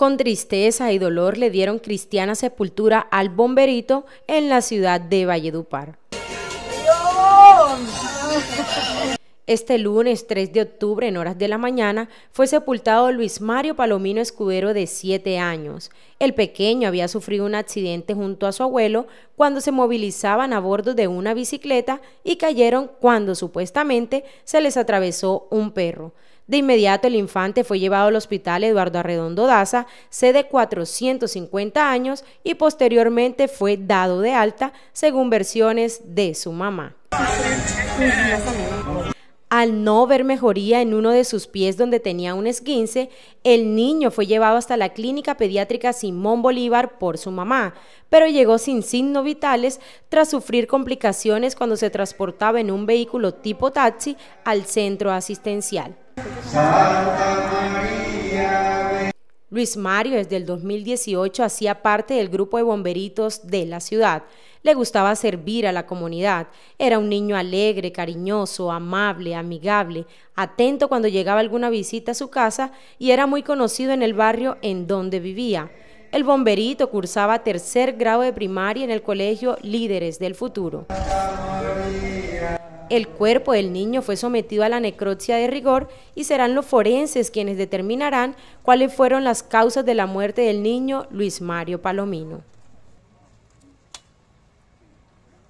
Con tristeza y dolor le dieron cristiana sepultura al bomberito en la ciudad de Valledupar. Este lunes 3 de octubre, en horas de la mañana, fue sepultado Luis Mario Palomino Escudero de 7 años. El pequeño había sufrido un accidente junto a su abuelo cuando se movilizaban a bordo de una bicicleta y cayeron cuando supuestamente se les atravesó un perro. De inmediato el infante fue llevado al hospital Eduardo Arredondo Daza, sede 450 años, y posteriormente fue dado de alta, según versiones de su mamá. Al no ver mejoría en uno de sus pies donde tenía un esguince, el niño fue llevado hasta la clínica pediátrica Simón Bolívar por su mamá, pero llegó sin signos vitales tras sufrir complicaciones cuando se transportaba en un vehículo tipo taxi al centro asistencial. Luis Mario desde el 2018 hacía parte del grupo de bomberitos de la ciudad. Le gustaba servir a la comunidad. Era un niño alegre, cariñoso, amable, amigable, atento cuando llegaba alguna visita a su casa y era muy conocido en el barrio en donde vivía. El bomberito cursaba tercer grado de primaria en el colegio Líderes del Futuro. El cuerpo del niño fue sometido a la necropsia de rigor y serán los forenses quienes determinarán cuáles fueron las causas de la muerte del niño Luis Mario Palomino.